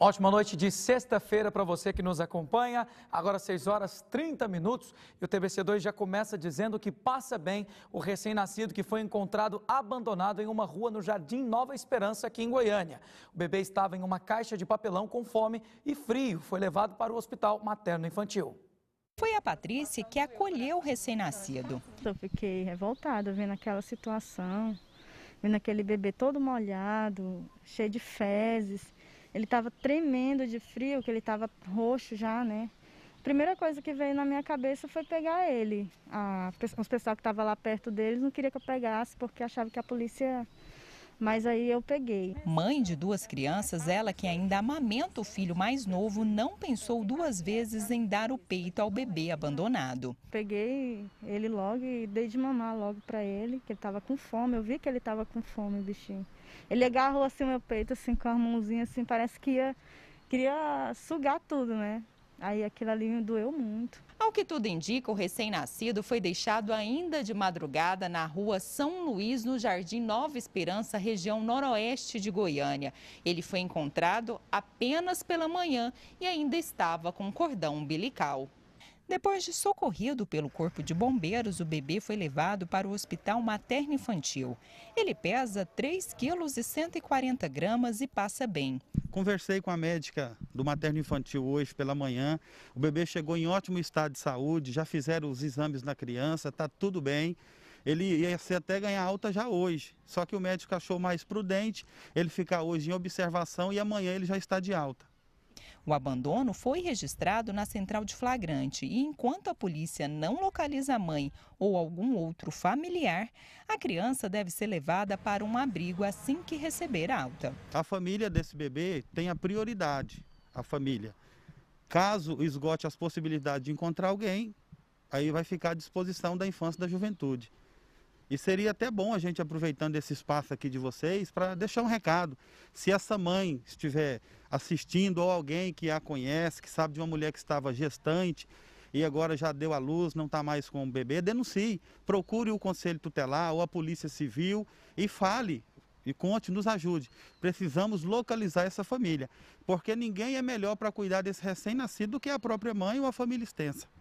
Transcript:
Ótima noite de sexta-feira para você que nos acompanha. Agora 6 horas 30 minutos e o TBC2 já começa dizendo que passa bem o recém-nascido que foi encontrado abandonado em uma rua no Jardim Nova Esperança, aqui em Goiânia. O bebê estava em uma caixa de papelão com fome e frio. Foi levado para o hospital materno-infantil. Foi a Patrícia que acolheu o recém-nascido. Eu fiquei revoltada vendo aquela situação, vendo aquele bebê todo molhado, cheio de fezes. Ele estava tremendo de frio, que ele estava roxo já, né? Primeira coisa que veio na minha cabeça foi pegar ele. A, os pessoal que estava lá perto deles não queria que eu pegasse porque achava que a polícia mas aí eu peguei. Mãe de duas crianças, ela que ainda amamenta o filho mais novo, não pensou duas vezes em dar o peito ao bebê abandonado. Peguei ele logo e dei de mamar logo para ele, que ele estava com fome. Eu vi que ele estava com fome, o bichinho. Ele agarrou assim o meu peito, assim, com a mãozinha, assim, parece que ia, queria sugar tudo, né? Aí aquilo ali me doeu muito. Ao que tudo indica, o recém-nascido foi deixado ainda de madrugada na rua São Luís, no Jardim Nova Esperança, região noroeste de Goiânia. Ele foi encontrado apenas pela manhã e ainda estava com cordão umbilical. Depois de socorrido pelo Corpo de Bombeiros, o bebê foi levado para o Hospital Materno-Infantil. Ele pesa 3,140 kg e passa bem. Conversei com a médica do materno infantil hoje pela manhã. O bebê chegou em ótimo estado de saúde, já fizeram os exames na criança, está tudo bem. Ele ia ser até ganhar alta já hoje. Só que o médico achou mais prudente ele ficar hoje em observação e amanhã ele já está de alta. O abandono foi registrado na central de flagrante e, enquanto a polícia não localiza a mãe ou algum outro familiar, a criança deve ser levada para um abrigo assim que receber alta. A família desse bebê tem a prioridade, a família. Caso esgote as possibilidades de encontrar alguém, aí vai ficar à disposição da infância e da juventude. E seria até bom a gente aproveitando esse espaço aqui de vocês para deixar um recado. Se essa mãe estiver assistindo ou alguém que a conhece, que sabe de uma mulher que estava gestante e agora já deu à luz, não está mais com o bebê, denuncie, procure o conselho tutelar ou a polícia civil e fale e conte, nos ajude. Precisamos localizar essa família, porque ninguém é melhor para cuidar desse recém-nascido do que a própria mãe ou a família extensa.